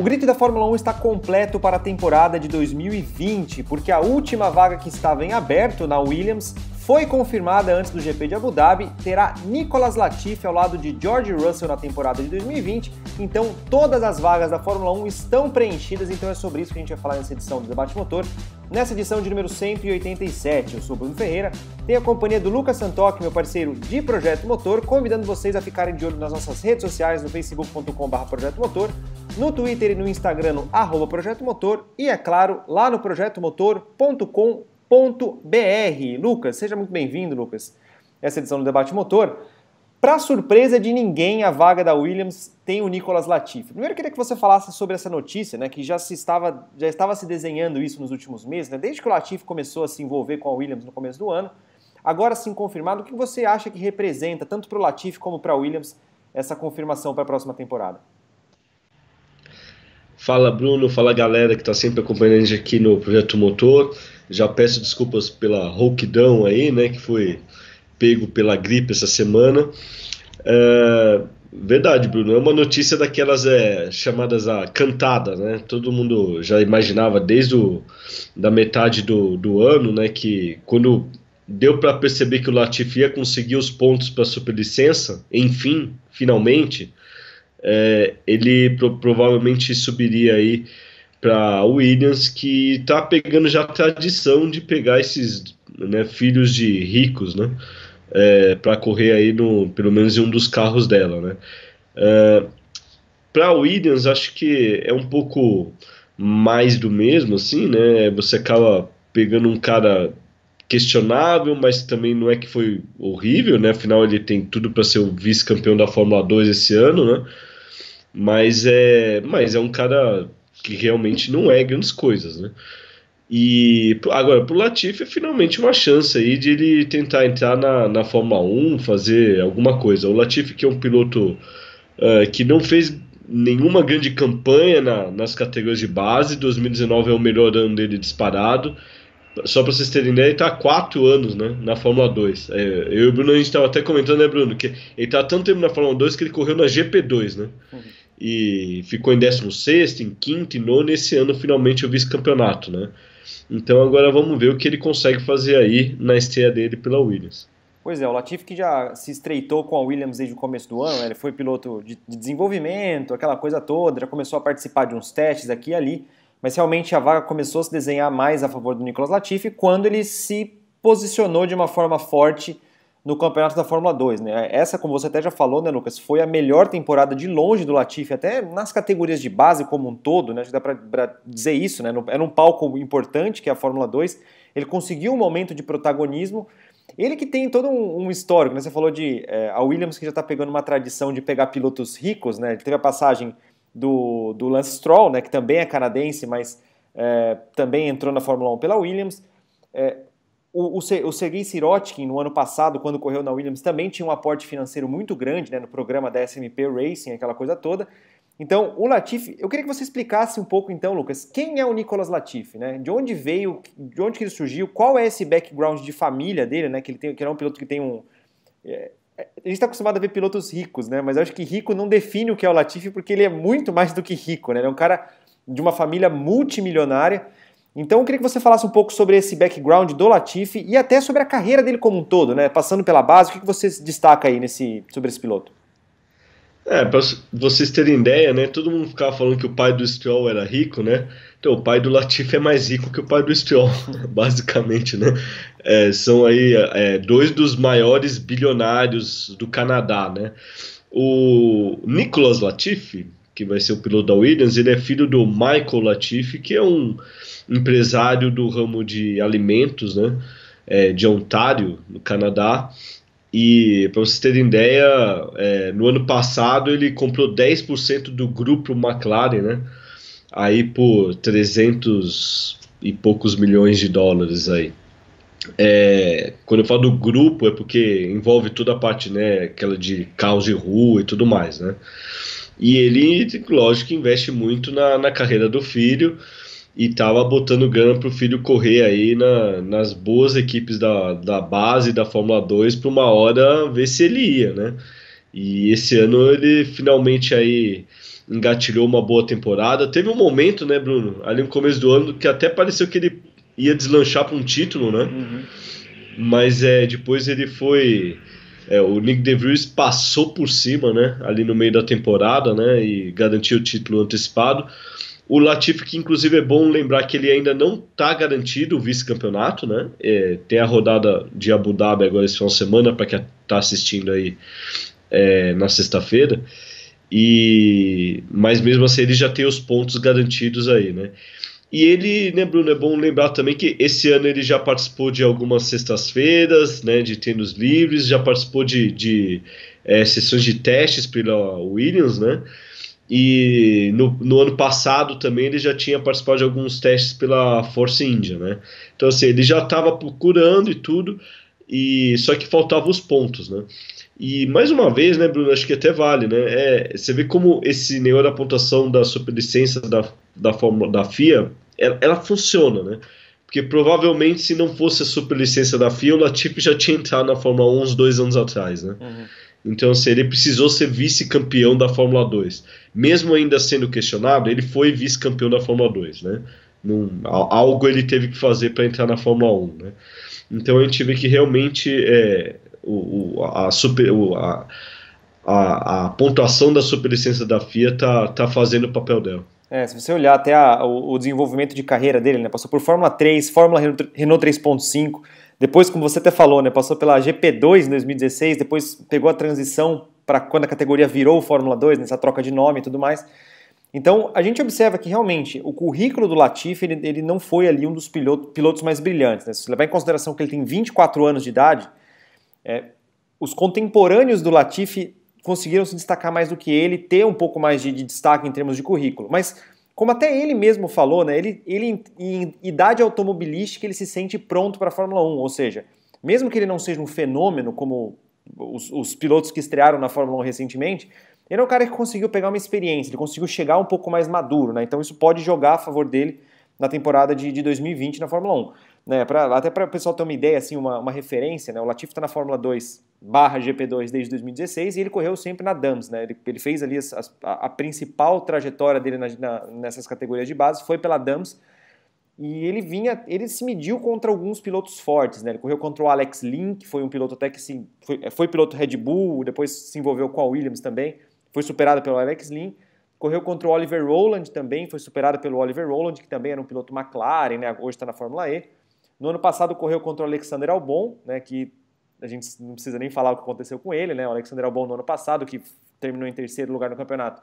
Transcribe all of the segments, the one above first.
O grid da Fórmula 1 está completo para a temporada de 2020, porque a última vaga que estava em aberto na Williams foi confirmada antes do GP de Abu Dhabi, terá Nicolas Latifi ao lado de George Russell na temporada de 2020. Então, todas as vagas da Fórmula 1 estão preenchidas, então é sobre isso que a gente vai falar nessa edição do Debate Motor. Nessa edição de número 187, eu sou Bruno Ferreira, tenho a companhia do Lucas Santoc, meu parceiro de Projeto Motor, convidando vocês a ficarem de olho nas nossas redes sociais no facebook.com/projetomotor, no Twitter e no Instagram no arroba Projeto Motor e, é claro, lá no projetomotor.com.br. Lucas, seja muito bem-vindo, Lucas, essa edição do Debate Motor. Para surpresa de ninguém, a vaga da Williams tem o Nicolas Latifi. Primeiro, eu queria que você falasse sobre essa notícia, né, que já, se estava, já estava se desenhando isso nos últimos meses, né, desde que o Latifi começou a se envolver com a Williams no começo do ano. Agora sim confirmado, o que você acha que representa, tanto para o Latifi como para a Williams, essa confirmação para a próxima temporada? Fala Bruno, fala galera que está sempre acompanhando a gente aqui no Projeto Motor. Já peço desculpas pela rouquidão aí, né, que foi pego pela gripe essa semana. É, verdade, Bruno, é uma notícia daquelas é, chamadas a cantada, né? Todo mundo já imaginava desde o, da metade do, do ano, né, que quando deu para perceber que o Latifi ia conseguir os pontos para a superlicença, enfim, finalmente, é, ele pro, provavelmente subiria aí para Williams, que está pegando já a tradição de pegar esses né, filhos de ricos, né? É, para correr aí no, pelo menos em um dos carros dela, né? É, para Williams acho que é um pouco mais do mesmo, assim, né? Você acaba pegando um cara questionável, mas também não é que foi horrível, né? Afinal ele tem tudo para ser o vice-campeão da Fórmula 2 esse ano, né? Mas é, mas é um cara que realmente não é grandes coisas, né? E agora, para o Latifi, é finalmente uma chance aí de ele tentar entrar na, na Fórmula 1, fazer alguma coisa. O Latifi, que é um piloto uh, que não fez nenhuma grande campanha na, nas categorias de base, 2019 é o melhor ano dele disparado. Só para vocês terem ideia, ele está há quatro anos né, na Fórmula 2. É, eu e o Bruno, a gente estava até comentando, né, Bruno, que ele está há tanto tempo na Fórmula 2 que ele correu na GP2, né? Uhum e ficou em 16, em quinto e nono. Esse ano finalmente o vice-campeonato, né? Então agora vamos ver o que ele consegue fazer aí na esteia dele pela Williams. Pois é, o Latifi que já se estreitou com a Williams desde o começo do ano, né? ele foi piloto de, desenvolvimento, aquela coisa toda, já começou a participar de uns testes aqui e ali, mas realmente a vaga começou a se desenhar mais a favor do Nicolas Latifi quando ele se posicionou de uma forma forte no campeonato da Fórmula 2. Né? Essa, como você até já falou, né, Lucas, foi a melhor temporada de longe do Latifi, até nas categorias de base como um todo, né? Acho que dá para dizer isso, né? Era um palco importante que é a Fórmula 2. Ele conseguiu um momento de protagonismo. Ele que tem todo um, um histórico, né? Você falou de é, a Williams que já está pegando uma tradição de pegar pilotos ricos, né? Ele teve a passagem do, do Lance Stroll, né? Que também é canadense, mas é, também entrou na Fórmula 1 pela Williams. É, o, o, o Sergei Sirotkin, no ano passado, quando correu na Williams, também tinha um aporte financeiro muito grande né, no programa da SMP Racing, aquela coisa toda. Então, o Latifi, eu queria que você explicasse um pouco, então, Lucas, quem é o Nicolas Latifi, né? De onde veio, de onde que ele surgiu, qual é esse background de família dele, né? Que ele, tem, que é um piloto que tem um. É, é a gente está acostumado a ver pilotos ricos, né? Mas eu acho que rico não define o que é o Latifi, porque ele é muito mais do que rico, né? Ele é um cara de uma família multimilionária então eu queria que você falasse um pouco sobre esse background do Latifi e até sobre a carreira dele como um todo, né? Passando pela base, o que, que você destaca aí nesse, sobre esse piloto? É, para vocês terem ideia, né? Todo mundo ficava falando que o pai do Stroll era rico, né? Então, o pai do Latifi é mais rico que o pai do Stroll, basicamente, né? É, são aí é, dois dos maiores bilionários do Canadá, né? O Nicolas Latifi, que vai ser o piloto da Williams, ele é filho do Michael Latifi, que é um empresário do ramo de alimentos, né? É, de Ontário, no Canadá. E para vocês terem ideia, é, no ano passado ele comprou 10% do grupo McLaren, né? Aí por 300 e poucos milhões de dólares aí. É, quando eu falo do grupo é porque envolve toda a parte, né, aquela de caos e rua e tudo mais, né? E ele, lógico, investe muito na, na carreira do filho e tava botando grana pro filho correr aí na, nas boas equipes da, da base da Fórmula 2 para uma hora ver se ele ia, né? E esse ano ele finalmente aí engatilhou uma boa temporada. Teve um momento, né, Bruno, ali no começo do ano que até pareceu que ele ia deslanchar para um título, né? Uhum. Mas é, depois ele foi. É, o Nick DeVries passou por cima, né? Ali no meio da temporada, né? E garantiu o título antecipado. O Latifi, que inclusive é bom lembrar que ele ainda não está garantido o vice-campeonato, né? É, tem a rodada de Abu Dhabi agora esse final de semana, para quem está assistindo aí é, na sexta-feira. E mas mesmo assim ele já tem os pontos garantidos aí, né? E ele, né, Bruno, é bom lembrar também que esse ano ele já participou de algumas sextas-feiras, né, de treinos livres, já participou de, de é, sessões de testes pela Williams, né, e no, no, ano passado também ele já tinha participado de alguns testes pela Force India, né, então assim, ele já estava procurando e tudo, e só que faltavam os pontos, né, e mais uma vez, né, Bruno, acho que até vale, né? É, você vê como esse negócio da pontuação da superlicença da, da da FIA, ela, ela funciona, né? Porque provavelmente se não fosse a superlicença da FIA, o Latifi já tinha entrado na Fórmula 1 uns dois anos atrás, né? Uhum. Então, assim, ele precisou ser vice-campeão da Fórmula 2. Mesmo ainda sendo questionado, ele foi vice-campeão da Fórmula 2, né? Num, algo ele teve que fazer para entrar na Fórmula 1, né? Então a gente vê que realmente é, o, o, a, super, o, a, a, a, pontuação da superlicença da FIA está tá fazendo o papel dela. É, se você olhar até a, o, o, desenvolvimento de carreira dele, né, passou por Fórmula 3, Fórmula Renault 3.5, depois, como você até falou, né, passou pela GP2 em 2016, depois pegou a transição para quando a categoria virou Fórmula 2, nessa né, troca de nome e tudo mais. Então, a gente observa que realmente o currículo do Latifi, ele, ele não foi ali um dos piloto, pilotos mais brilhantes. Né? Se levar em consideração que ele tem 24 anos de idade, é, os contemporâneos do Latifi conseguiram se destacar mais do que ele, ter um pouco mais de, de destaque em termos de currículo. Mas, como até ele mesmo falou, né, ele, ele em, idade automobilística ele se sente pronto para a Fórmula 1, ou seja, mesmo que ele não seja um fenômeno como os, os pilotos que estrearam na Fórmula 1 recentemente, ele é um cara que conseguiu pegar uma experiência, ele conseguiu chegar um pouco mais maduro, né? Então isso pode jogar a favor dele na temporada de, de 2020 na Fórmula 1. Né, pra, até para o pessoal ter uma ideia, assim, uma, uma referência, né, o Latifi está na Fórmula 2 barra GP2 desde 2016 e ele correu sempre na Dams, né? Ele, ele fez ali as, as, a, a, principal trajetória dele na, na, nessas categorias de base foi pela Dams e ele vinha, ele se mediu contra alguns pilotos fortes, né? Ele correu contra o Alex Lin, que foi um piloto até que se, foi, foi piloto Red Bull, depois se envolveu com a Williams também, foi superado pelo Alex Lin. Correu contra o Oliver Rowland também, foi superado pelo Oliver Rowland, que também era um piloto McLaren, né? Hoje está na Fórmula E. No ano passado correu contra o Alexander Albon, né, que a gente não precisa nem falar o que aconteceu com ele, né? O Alexander Albon no ano passado, que terminou em terceiro lugar no campeonato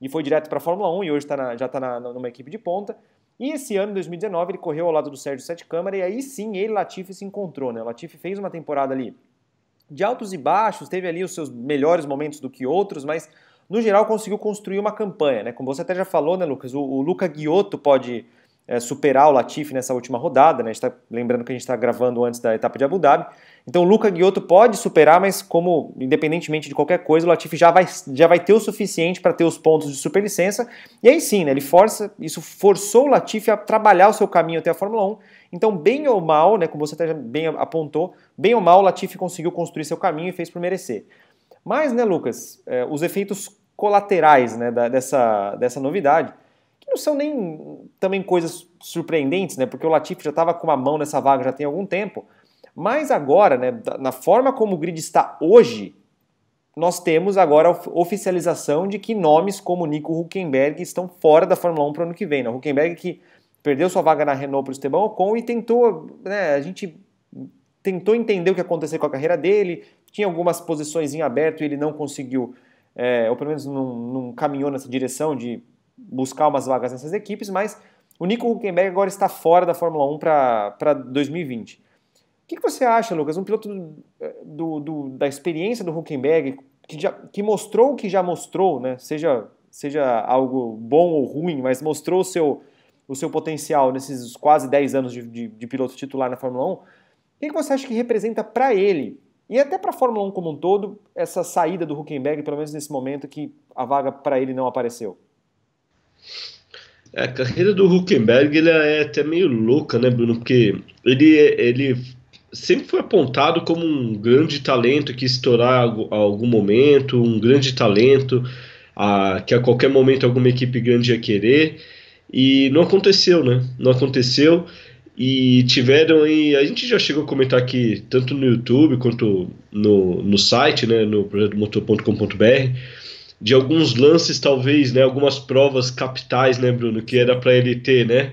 e foi direto para a Fórmula 1 e hoje tá na, já está numa equipe de ponta. E esse ano, 2019, ele correu ao lado do Sérgio Sete Câmara e aí sim ele, Latifi, se encontrou, né? O Latifi fez uma temporada ali de altos e baixos, teve ali os seus melhores momentos do que outros, mas no geral conseguiu construir uma campanha, né? Como você até já falou, né, Lucas? O, o Luca Guiotto pode é, superar o Latifi nessa última rodada. Né? Tá, lembrando que a gente está gravando antes da etapa de Abu Dhabi. Então o Luca Guiotto pode superar, mas como independentemente de qualquer coisa, o Latifi já vai, já vai ter o suficiente para ter os pontos de superlicença. E aí sim, né, ele força, isso forçou o Latifi a trabalhar o seu caminho até a Fórmula 1. Então, bem ou mal, né, como você até bem apontou, bem ou mal o Latifi conseguiu construir seu caminho e fez por merecer. Mas, né, Lucas, é, os efeitos colaterais né, da, dessa, dessa novidade não são nem também coisas surpreendentes, né? Porque o Latifi já estava com uma mão nessa vaga já tem algum tempo. Mas agora, né, na forma como o grid está hoje, nós temos agora a oficialização de que nomes como Nico Huckenberg estão fora da Fórmula 1 para o ano que vem. Né? Huckenberg que perdeu sua vaga na Renault para o Esteban Ocon e tentou, né, a gente tentou entender o que aconteceu com a carreira dele, tinha algumas posições em aberto e ele não conseguiu, é, ou pelo menos não, não caminhou nessa direção de buscar umas vagas nessas equipes, mas o Nico Huckenberg agora está fora da Fórmula 1 para 2020. O que, que, você acha, Lucas? Um piloto do, do, da experiência do Huckenberg, que, já, que mostrou o que já mostrou, né? seja, seja algo bom ou ruim, mas mostrou o seu, o seu potencial nesses quase 10 anos de, de, de piloto titular na Fórmula 1. O que, que você acha que representa para ele e até para a Fórmula 1 como um todo, essa saída do Huckenberg, pelo menos nesse momento que a vaga para ele não apareceu? É, a carreira do Huckenberg é até meio louca, né, Bruno? Porque ele, é, ele sempre foi apontado como um grande talento que estourar a algum momento, um grande talento a, que a qualquer momento alguma equipe grande ia querer. E não aconteceu, né? Não aconteceu. E tiveram aí. A gente já chegou a comentar aqui, tanto no YouTube quanto no, no site, né? No projeto motor.com.br de alguns lances, talvez, né? Algumas provas capitais, né, Bruno? Que era para ele ter, né?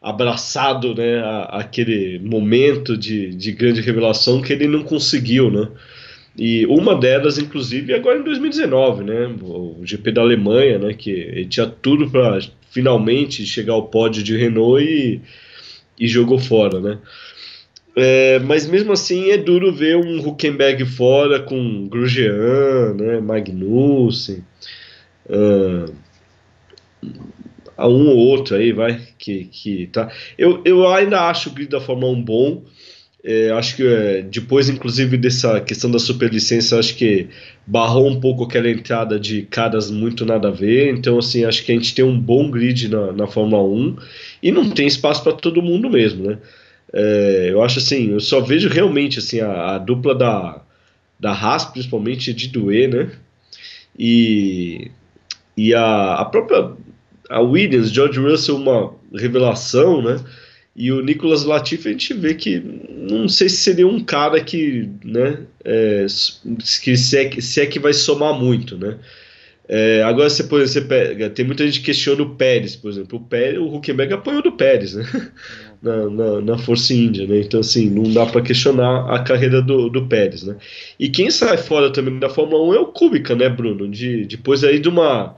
Abraçado, né? A, aquele momento de, de grande revelação que ele não conseguiu, né? E uma delas, inclusive, é agora em 2019, né? O GP da Alemanha, né? Que ele tinha tudo para finalmente chegar ao pódio de Renault e, e jogou fora, né? É, mas mesmo assim é duro ver um Huckenberg fora com Grugian, né, Magnussen, uh, um ou outro aí, vai, que, que tá. Eu, eu ainda acho o grid da Fórmula 1 bom, é, acho que é, depois, inclusive, dessa questão da superlicença, acho que barrou um pouco aquela entrada de caras muito nada a ver. Então, assim, acho que a gente tem um bom grid na, na Fórmula 1 e não tem espaço para todo mundo mesmo, né? É, eu acho assim, eu só vejo realmente assim a, a dupla da, da Haas, principalmente de doer, né? E, e a, a própria a Williams, George Russell, uma revelação, né? E o Nicolas Latifi a gente vê que não sei se seria um cara que, né, é, que se, é, se é que vai somar muito, né? É, agora você, por exemplo, você pega, tem muita gente que questiona o Pérez, por exemplo. O, Pérez, o Huckenberg apoiou do Pérez, né? É na, na, na Força Índia, né? Então, assim, não dá para questionar a carreira do, do Pérez, né? E quem sai fora também da Fórmula 1 é o Kubica, né, Bruno? De, depois aí de uma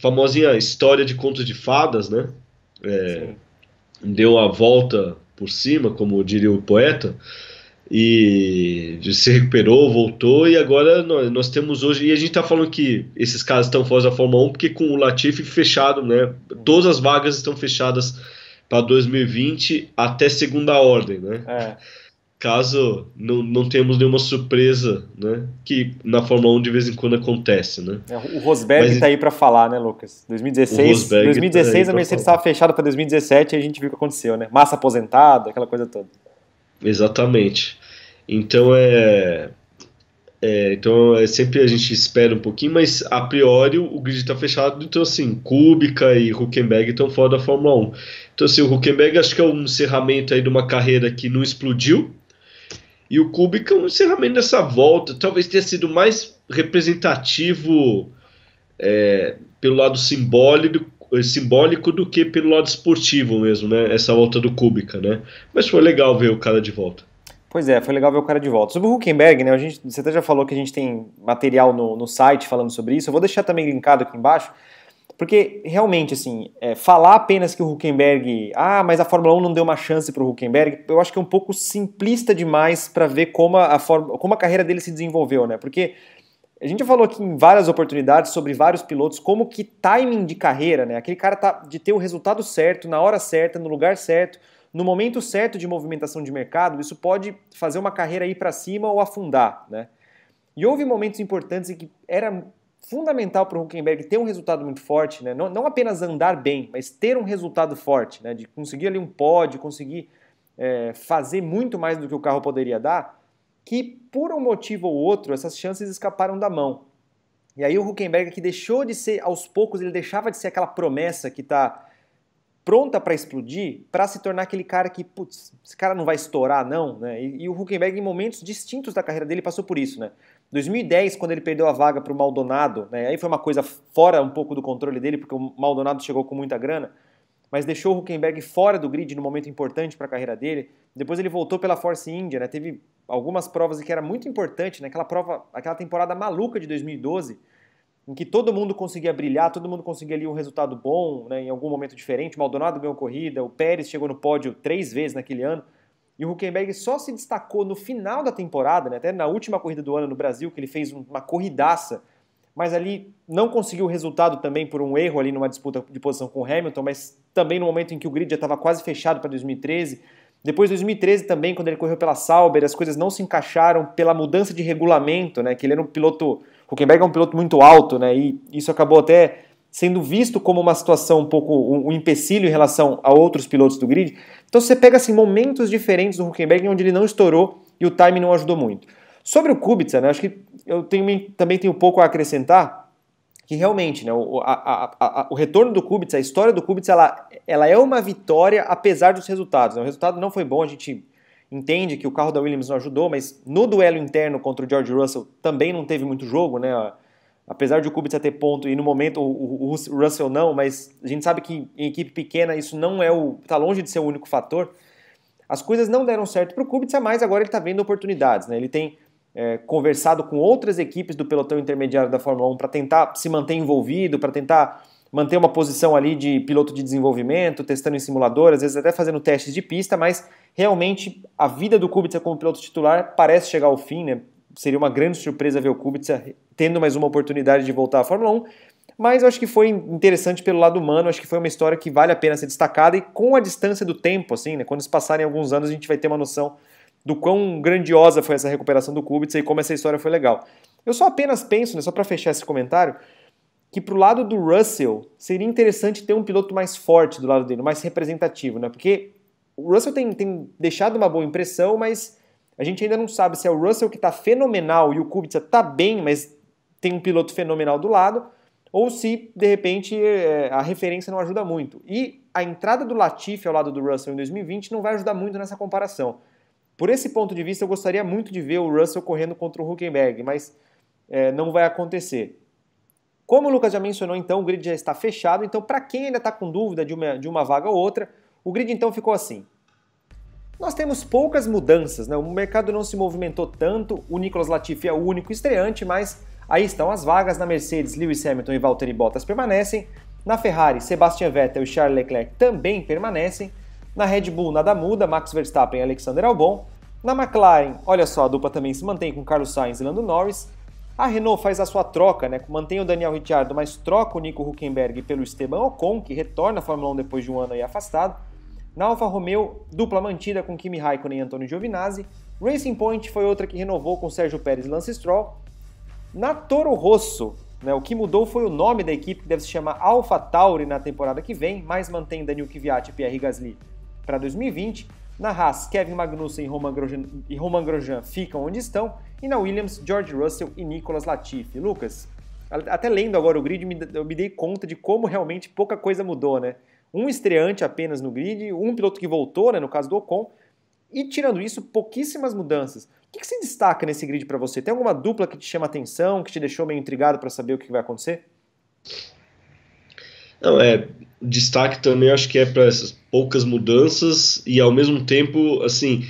famosinha história de conto de fadas, né? É, deu a volta por cima, como diria o poeta, e se recuperou, voltou, e agora nós, nós temos hoje, e a gente tá falando que esses caras estão fora da Fórmula 1 porque com o Latifi fechado, né? Todas as vagas estão fechadas para 2020 até segunda ordem, né? É. Caso não, não tenhamos nenhuma surpresa, né? Que na Fórmula 1 de vez em quando acontece, né? É, o Rosberg está aí para falar, né, Lucas? 2016, 2016 tá a Mercedes estava fechada para 2017 e a gente viu o que aconteceu, né? Massa aposentada, aquela coisa toda. Exatamente. Então é, é, então é sempre a gente espera um pouquinho, mas a priori o grid está fechado, então assim, Kubica e Huckenberg estão fora da Fórmula 1. Então, assim, o Huckenberg acho que é um encerramento aí de uma carreira que não explodiu. E o Kubica é um encerramento dessa volta. Talvez tenha sido mais representativo é, pelo lado simbólico, simbólico do que pelo lado esportivo mesmo, né? Essa volta do Kubica, né? Mas foi legal ver o cara de volta. Pois é, foi legal ver o cara de volta. Sobre o Huckenberg, né? A gente, você até já falou que a gente tem material no, no site falando sobre isso. Eu vou deixar também linkado aqui embaixo. Porque, realmente, assim, é, falar apenas que o Huckenberg. Ah, mas a Fórmula 1 não deu uma chance para o Huckenberg, eu acho que é um pouco simplista demais para ver como a, a forma, como a carreira dele se desenvolveu, né? Porque a gente já falou aqui em várias oportunidades sobre vários pilotos, como que timing de carreira, né? Aquele cara tá de ter o resultado certo, na hora certa, no lugar certo, no momento certo de movimentação de mercado, isso pode fazer uma carreira ir para cima ou afundar, né? E houve momentos importantes em que era fundamental para o Huckenberg ter um resultado muito forte, né? não, não apenas andar bem, mas ter um resultado forte, né? de conseguir ali um pódio, conseguir é, fazer muito mais do que o carro poderia dar, que por um motivo ou outro essas chances escaparam da mão. E aí o Huckenberg que deixou de ser, aos poucos, ele deixava de ser aquela promessa que está pronta para explodir, para se tornar aquele cara que, putz, esse cara não vai estourar não, né? E, e o Huckenberg em momentos distintos da carreira dele passou por isso, né? 2010, quando ele perdeu a vaga para o Maldonado, né, aí foi uma coisa fora um pouco do controle dele, porque o Maldonado chegou com muita grana, mas deixou o Huckenberg fora do grid no momento importante para a carreira dele. Depois ele voltou pela Force India, né, teve algumas provas que era muito importante, né, aquela prova, aquela temporada maluca de 2012, em que todo mundo conseguia brilhar, todo mundo conseguia ali um resultado bom, né, em algum momento diferente. O Maldonado ganhou corrida, o Pérez chegou no pódio três vezes naquele ano. E o Huckenberg só se destacou no final da temporada, né, até na última corrida do ano no Brasil, que ele fez uma corridaça, mas ali não conseguiu o resultado também por um erro ali numa disputa de posição com o Hamilton, mas também no momento em que o grid já estava quase fechado para 2013. Depois de 2013 também, quando ele correu pela Sauber, as coisas não se encaixaram pela mudança de regulamento, né, que ele era um piloto, Huckenberg é um piloto muito alto, né, e isso acabou até sendo visto como uma situação um pouco um, um empecilho em relação a outros pilotos do grid. Então você pega assim, momentos diferentes do Huckenberg onde ele não estourou e o time não ajudou muito. Sobre o Kubica, né, acho que eu tenho, também tenho pouco a acrescentar, que realmente né, o, a, a, a, o retorno do Kubica, a história do Kubica, ela, ela é uma vitória apesar dos resultados. Né? O resultado não foi bom, a gente entende que o carro da Williams não ajudou, mas no duelo interno contra o George Russell também não teve muito jogo, né? apesar de o Kubica ter ponto e no momento o, Russell não, mas a gente sabe que em equipe pequena isso não é o tá longe de ser o único fator. As coisas não deram certo para o Kubica, mas agora ele está vendo oportunidades, né? Ele tem é, conversado com outras equipes do pelotão intermediário da Fórmula 1 para tentar se manter envolvido, para tentar manter uma posição ali de piloto de desenvolvimento, testando em simulador, às vezes até fazendo testes de pista, mas realmente a vida do Kubica como piloto titular parece chegar ao fim, né? seria uma grande surpresa ver o Kubica tendo mais uma oportunidade de voltar à Fórmula 1, mas eu acho que foi interessante pelo lado humano, acho que foi uma história que vale a pena ser destacada e com a distância do tempo, assim, né, quando se passarem alguns anos a gente vai ter uma noção do quão grandiosa foi essa recuperação do Kubica e como essa história foi legal. Eu só apenas penso, né, só para fechar esse comentário, que pro lado do Russell seria interessante ter um piloto mais forte do lado dele, mais representativo, né? Porque o Russell tem, tem deixado uma boa impressão, mas a gente ainda não sabe se é o Russell que está fenomenal e o Kubica está bem, mas tem um piloto fenomenal do lado, ou se, de repente, é, a referência não ajuda muito. E a entrada do Latifi ao lado do Russell em 2020 não vai ajudar muito nessa comparação. Por esse ponto de vista, eu gostaria muito de ver o Russell correndo contra o Huckenberg, mas é, não vai acontecer. Como o Lucas já mencionou, então, o grid já está fechado, então, para quem ainda está com dúvida de uma, de uma vaga ou outra, o grid então ficou assim. Nós temos poucas mudanças, né? o mercado não se movimentou tanto, o Nicolas Latifi é o único estreante, mas aí estão as vagas na Mercedes, Lewis Hamilton e Valtteri Bottas permanecem, na Ferrari, Sebastian Vettel e Charles Leclerc também permanecem, na Red Bull nada muda, Max Verstappen e Alexander Albon, na McLaren, olha só, a dupla também se mantém com Carlos Sainz e Lando Norris, a Renault faz a sua troca, né? mantém o Daniel Ricciardo, mas troca o Nico Huckenberg pelo Esteban Ocon, que retorna à Fórmula 1 depois de um ano aí afastado, na Alfa Romeo, dupla mantida com Kimi Raikkonen e Antonio Giovinazzi. Racing Point foi outra que renovou com Sérgio Pérez e Lance Stroll. Na Toro Rosso, né, o que mudou foi o nome da equipe, que deve se chamar Alpha Tauri na temporada que vem, mas mantém Daniel Kvyat e Pierre Gasly para 2020. Na Haas, Kevin Magnussen e e Roman Grosjean ficam onde estão. E na Williams, George Russell e Nicolas Latifi. Lucas, até lendo agora o grid, eu me dei conta de como realmente pouca coisa mudou, né? um estreante apenas no grid, um piloto que voltou, né, no caso do Ocon, e tirando isso, pouquíssimas mudanças. O que, que se destaca nesse grid para você? Tem alguma dupla que te chama atenção, que te deixou meio intrigado para saber o que vai acontecer? Não, é, destaque também acho que é para essas poucas mudanças e ao mesmo tempo, assim,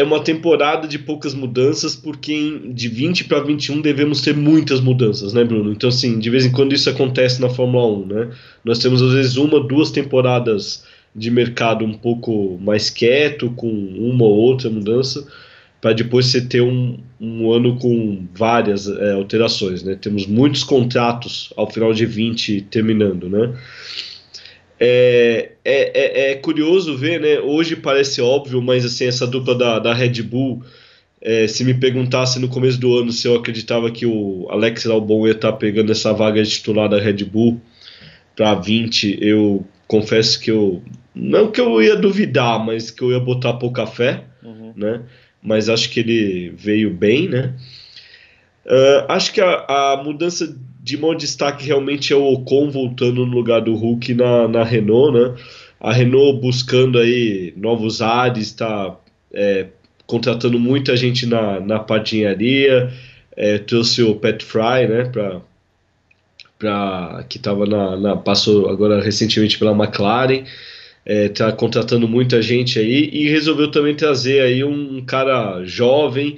é uma temporada de poucas mudanças, porque em, de 20 para 21 devemos ter muitas mudanças, né, Bruno? Então, assim, de vez em quando isso acontece na Fórmula 1, né? Nós temos, às vezes, uma, duas temporadas de mercado um pouco mais quieto, com uma ou outra mudança, para depois você ter um, um ano com várias é, alterações, né? Temos muitos contratos ao final de 20 terminando, né? É, é, é, é, curioso ver, né? Hoje parece óbvio, mas assim, essa dupla da, da Red Bull. É, se me perguntasse no começo do ano se eu acreditava que o Alex Albon ia estar tá pegando essa vaga de titular da Red Bull para 20, eu confesso que eu não que eu ia duvidar, mas que eu ia botar pouca fé, uhum. né? Mas acho que ele veio bem, né? Uh, acho que a, a mudança de maior destaque realmente é o Ocon voltando no lugar do Hulk na, na Renault, né? A Renault buscando aí novos ares, está é, contratando muita gente na, na padinharia, é, trouxe o Pat Fry, né, pra, pra, que tava na, na passou agora recentemente pela McLaren, está é, tá contratando muita gente aí e resolveu também trazer aí um cara jovem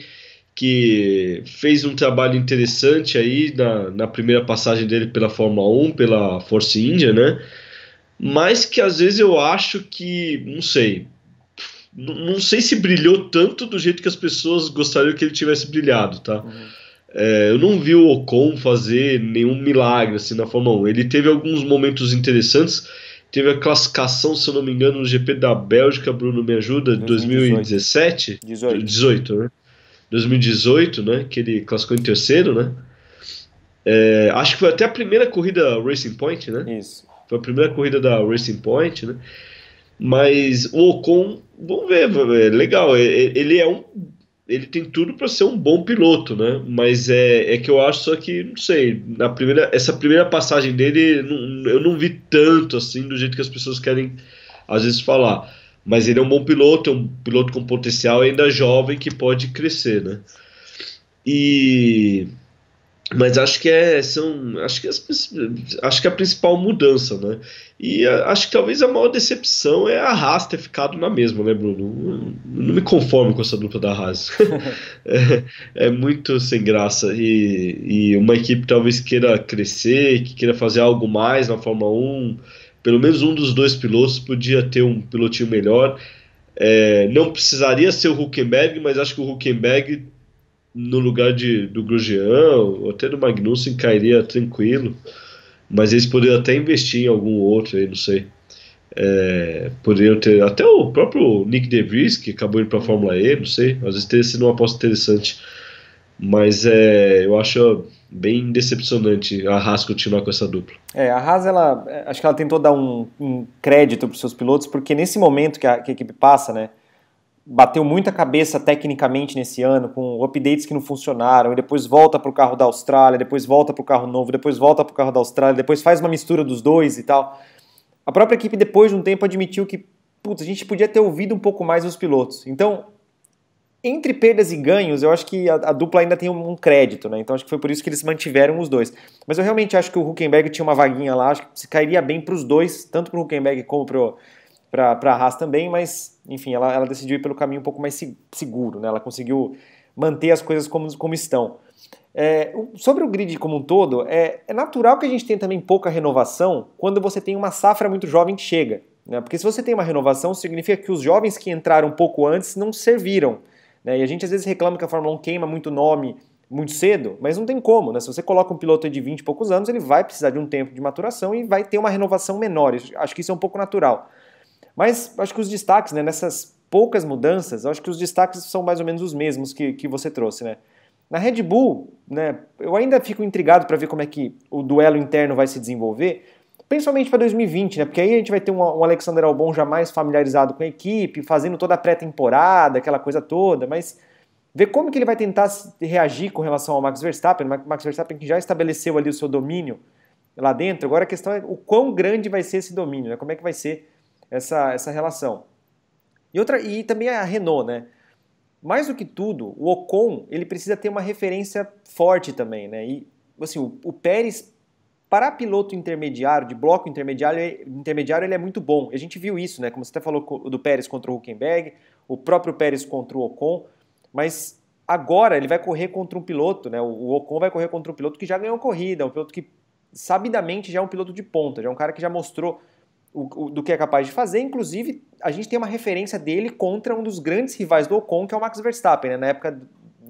que fez um trabalho interessante aí na, na primeira passagem dele pela Fórmula 1, pela Force India, né? Mas que às vezes eu acho que, não sei, não sei se brilhou tanto do jeito que as pessoas gostariam que ele tivesse brilhado, tá? Uhum. É, eu não vi o Ocon fazer nenhum milagre assim na Fórmula 1. Ele teve alguns momentos interessantes. Teve a classificação, se eu não me engano, no GP da Bélgica, Bruno, me ajuda, 2018. 2017? 18. 18, né? 2018, né? Que ele classificou em terceiro, né? É, acho que foi até a primeira corrida Racing Point, né? Isso. Foi a primeira corrida da Racing Point, né? Mas o Ocon, vamos ver, é legal. É, é, ele é um. Ele tem tudo para ser um bom piloto, né? Mas é, é que eu acho só que, não sei, na primeira, essa primeira passagem dele, eu não vi tanto assim do jeito que as pessoas querem às vezes falar. Mas ele é um bom piloto, é um piloto com potencial ainda jovem que pode crescer, né? E mas acho que é são acho que as, acho que a principal mudança né e a, eh, acho que talvez a maior decepção é a Haas ter ficado na mesma né Bruno não, não me conformo com essa dupla da Haas é, é, muito sem graça e, e uma equipe talvez queira crescer que queira fazer algo mais na Fórmula 1 pelo menos um dos dois pilotos podia ter um pilotinho melhor. É, não precisaria ser o Huckenberg, mas acho que o Huckenberg no lugar de, do Grosjean ou até do Magnussen cairia tranquilo. Mas eles poderiam até investir em algum outro aí, não sei. É, poderiam ter até o próprio Nick DeVries, que acabou indo para a Fórmula E, não sei. Às vezes teria sido uma aposta interessante. Mas é, eu acho bem decepcionante a Haas continuar com essa dupla. É, a Haas, ela, acho que ela tentou dar um, um crédito para os seus pilotos, porque nesse momento que a, que a equipe passa, né, bateu muita cabeça tecnicamente nesse ano, com updates que não funcionaram, e depois volta para o carro da Austrália, depois volta para o carro novo, depois volta para o carro da Austrália, depois faz uma mistura dos dois e tal. A própria equipe, depois de um tempo, admitiu que, putz, a gente podia ter ouvido um pouco mais os pilotos. Então, entre perdas e ganhos, eu acho que a, a dupla ainda tem um, um, crédito, né? Então acho que foi por isso que eles mantiveram os dois. Mas eu realmente acho que o Huckenberg tinha uma vaguinha lá, acho que se cairia bem para os dois, tanto para o Huckenberg como para a Haas também, mas enfim, ela, ela decidiu ir pelo caminho um pouco mais seguro, né? Ela conseguiu manter as coisas como, como estão. É, sobre o grid como um todo, é, é, natural que a gente tenha também pouca renovação quando você tem uma safra muito jovem que chega. Né? Porque se você tem uma renovação, significa que os jovens que entraram um pouco antes não serviram. Né? E a gente às vezes reclama que a Fórmula 1 queima muito nome muito cedo, mas não tem como, né? Se você coloca um piloto de 20 e poucos anos, ele vai precisar de um tempo de maturação e vai ter uma renovação menor. Acho que isso é um pouco natural. Mas acho que os destaques, né, nessas poucas mudanças, acho que os destaques são mais ou menos os mesmos que, que você trouxe, né? Na Red Bull, né, eu ainda fico intrigado para ver como é que o duelo interno vai se desenvolver, Principalmente para 2020, né? Porque aí a gente vai ter um, um Alexander Albon já mais familiarizado com a equipe, fazendo toda a pré-temporada, aquela coisa toda, mas ver como que ele vai tentar reagir com relação ao Max Verstappen, Max Verstappen que já estabeleceu ali o seu domínio lá dentro. Agora a questão é o quão grande vai ser esse domínio, né? Como é que vai ser essa, essa relação? E outra e também a Renault, né? Mais do que tudo, o Ocon ele precisa ter uma referência forte também, né? E assim, o, o Pérez para piloto intermediário, de bloco intermediário, intermediário ele é muito bom. A gente viu isso, né? Como você até falou do Pérez contra o Huckenberg, o próprio Pérez contra o Ocon, mas agora ele vai correr contra um piloto, né? O Ocon vai correr contra um piloto que já ganhou corrida, um piloto que sabidamente já é um piloto de ponta, já é um cara que já mostrou o, o, do que é capaz de fazer. Inclusive, a gente tem uma referência dele contra um dos grandes rivais do Ocon, que é o Max Verstappen, né? na época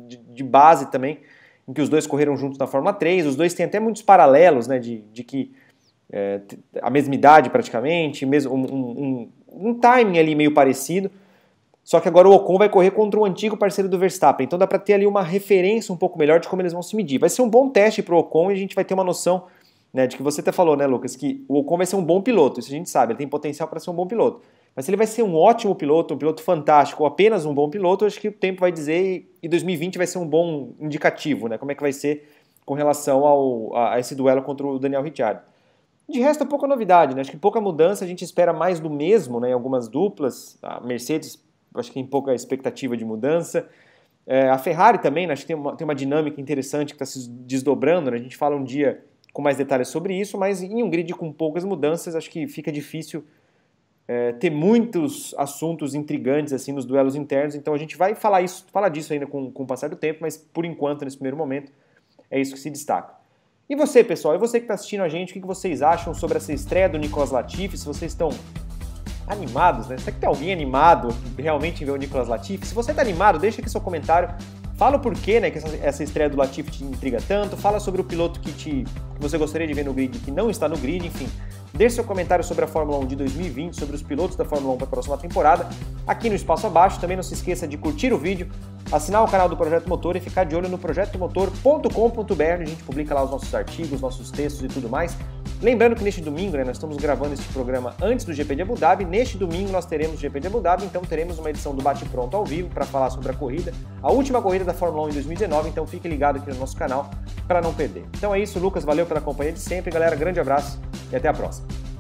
de, de base também em que os dois correram juntos na Fórmula 3. Os dois têm até muitos paralelos, né? De, de que é, a mesma idade praticamente, mesmo um, um, um timing ali meio parecido. Só que agora o Ocon vai correr contra o antigo parceiro do Verstappen, então dá para ter ali uma referência um pouco melhor de como eles vão se medir. Vai ser um bom teste para o Ocon e a gente vai ter uma noção né, de que você até falou, né, Lucas, que o Ocon vai ser um bom piloto, isso a gente sabe, ele tem potencial para ser um bom piloto. Mas se ele vai ser um ótimo piloto, um piloto fantástico, ou apenas um bom piloto, acho que o tempo vai dizer e 2020 vai ser um bom indicativo, né? Como é que vai ser com relação ao, a, esse duelo contra o Daniel Ricciardo. De resto, pouca novidade, né? Acho que pouca mudança, a gente espera mais do mesmo, né? Em algumas duplas, a Mercedes, acho que tem pouca expectativa de mudança. É, a Ferrari também, né? acho que tem uma, tem uma dinâmica interessante que está se desdobrando, né? A gente fala um dia com mais detalhes sobre isso, mas em um grid com poucas mudanças, acho que fica difícil é, ter muitos assuntos intrigantes assim nos duelos internos, então a gente vai falar, isso, falar disso ainda com, com o passar do tempo, mas por enquanto, nesse primeiro momento, é isso que se destaca. E você, pessoal, e você que está assistindo a gente, o que, que vocês acham sobre essa estreia do Nicolas Latifi? Se vocês estão animados, né? Será que tem alguém animado realmente em ver o Nicolas Latifi? Se você está animado, deixa aqui seu comentário. Fala o porquê né, que essa, essa estreia do Latifi te intriga tanto. Fala sobre o piloto que, te, que você gostaria de ver no grid que não está no grid, enfim. Deixe seu comentário sobre a Fórmula 1 de 2020, sobre os pilotos da Fórmula 1 para a próxima temporada, aqui no Espaço Abaixo. Também não se esqueça de curtir o vídeo, assinar o canal do Projeto Motor e ficar de olho no projetomotor.com.br, a gente publica lá os nossos artigos, nossos textos e tudo mais. Lembrando que neste domingo, né, nós estamos gravando este programa antes do GP de Abu Dhabi. Neste domingo nós teremos o GP de Abu Dhabi, então teremos uma edição do Bate Pronto ao vivo para falar sobre a corrida, a última corrida da Fórmula 1 em 2019. Então fique ligado aqui no nosso canal para não perder. Então é isso, Lucas. Valeu pela companhia de sempre, galera. Grande abraço e até a próxima.